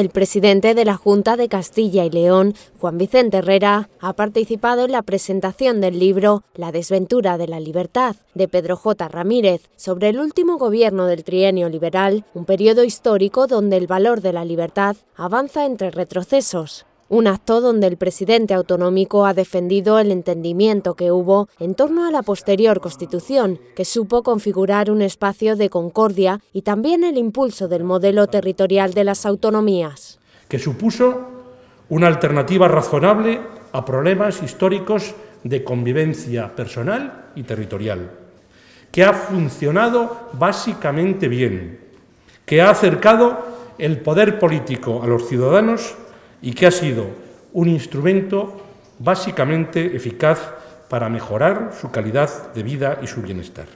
El presidente de la Junta de Castilla y León, Juan Vicente Herrera, ha participado en la presentación del libro La desventura de la libertad de Pedro J. Ramírez sobre el último gobierno del trienio liberal, un periodo histórico donde el valor de la libertad avanza entre retrocesos. Un acto donde el presidente autonómico ha defendido el entendimiento que hubo en torno a la posterior Constitución, que supo configurar un espacio de concordia y también el impulso del modelo territorial de las autonomías. Que supuso una alternativa razonable a problemas históricos de convivencia personal y territorial, que ha funcionado básicamente bien, que ha acercado el poder político a los ciudadanos y que ha sido un instrumento básicamente eficaz para mejorar su calidad de vida y su bienestar.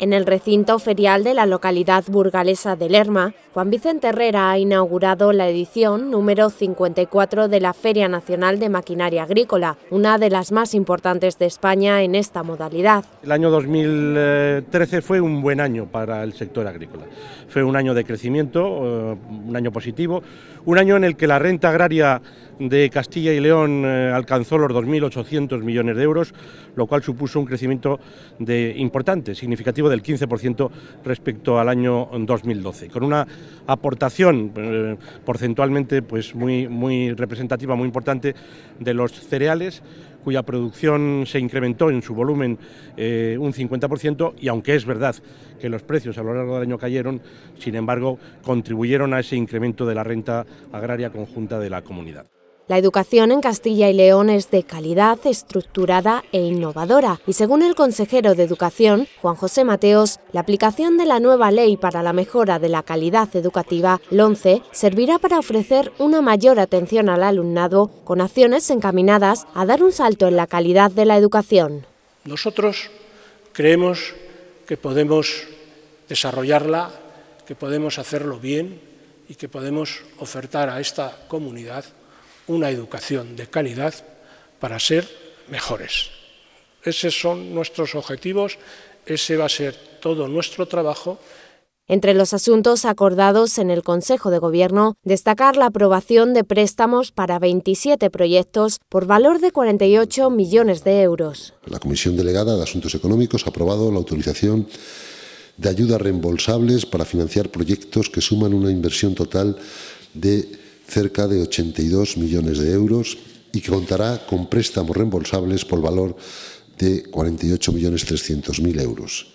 En el recinto ferial de la localidad burgalesa de Lerma, Juan Vicente Herrera ha inaugurado la edición número 54 de la Feria Nacional de Maquinaria Agrícola, una de las más importantes de España en esta modalidad. El año 2013 fue un buen año para el sector agrícola. Fue un año de crecimiento, eh, un año positivo, un año en el que la renta agraria de Castilla y León eh, alcanzó los 2.800 millones de euros, lo cual supuso un crecimiento de importante, significativo del 15% respecto al año 2012, con una aportación eh, porcentualmente pues muy, muy representativa, muy importante de los cereales cuya producción se incrementó en su volumen eh, un 50% y aunque es verdad que los precios a lo largo del año cayeron, sin embargo contribuyeron a ese incremento de la renta agraria conjunta de la comunidad. La educación en Castilla y León es de calidad, estructurada e innovadora y según el consejero de Educación, Juan José Mateos, la aplicación de la nueva ley para la mejora de la calidad educativa, LONCE, servirá para ofrecer una mayor atención al alumnado con acciones encaminadas a dar un salto en la calidad de la educación. Nosotros creemos que podemos desarrollarla, que podemos hacerlo bien y que podemos ofertar a esta comunidad una educación de calidad para ser mejores. Esos son nuestros objetivos, ese va a ser todo nuestro trabajo. Entre los asuntos acordados en el Consejo de Gobierno, destacar la aprobación de préstamos para 27 proyectos por valor de 48 millones de euros. La Comisión Delegada de Asuntos Económicos ha aprobado la autorización de ayudas reembolsables para financiar proyectos que suman una inversión total de cerca de 82 millones de euros y que contará con préstamos reembolsables por valor de 48.300.000 euros.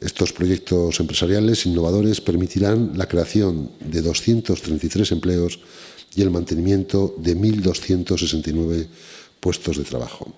Estos proyectos empresariales innovadores permitirán la creación de 233 empleos y el mantenimiento de 1.269 puestos de trabajo.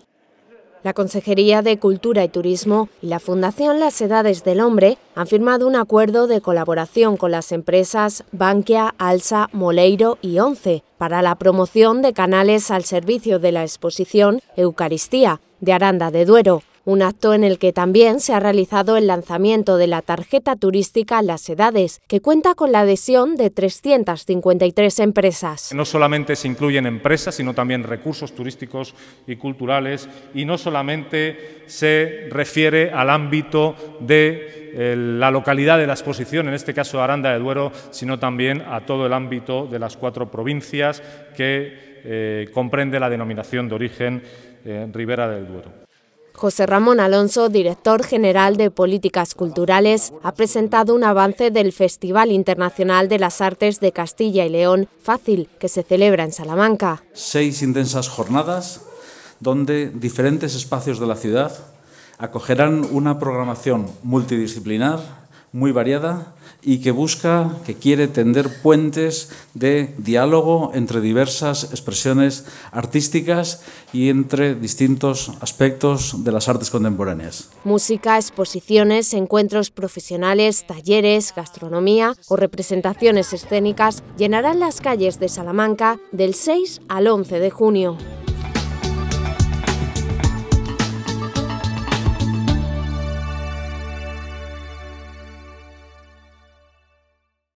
La Consejería de Cultura y Turismo y la Fundación Las Edades del Hombre han firmado un acuerdo de colaboración con las empresas Bankia, Alsa, Moleiro y Once para la promoción de canales al servicio de la exposición Eucaristía de Aranda de Duero un acto en el que también se ha realizado el lanzamiento de la tarjeta turística Las Edades, que cuenta con la adhesión de 353 empresas. No solamente se incluyen empresas, sino también recursos turísticos y culturales, y no solamente se refiere al ámbito de eh, la localidad de la exposición, en este caso Aranda de Duero, sino también a todo el ámbito de las cuatro provincias que eh, comprende la denominación de origen eh, Ribera del Duero. José Ramón Alonso, director general de Políticas Culturales, ha presentado un avance del Festival Internacional de las Artes de Castilla y León, Fácil, que se celebra en Salamanca. Seis intensas jornadas donde diferentes espacios de la ciudad acogerán una programación multidisciplinar muy variada y que busca, que quiere tender puentes de diálogo entre diversas expresiones artísticas y entre distintos aspectos de las artes contemporáneas. Música, exposiciones, encuentros profesionales, talleres, gastronomía o representaciones escénicas llenarán las calles de Salamanca del 6 al 11 de junio.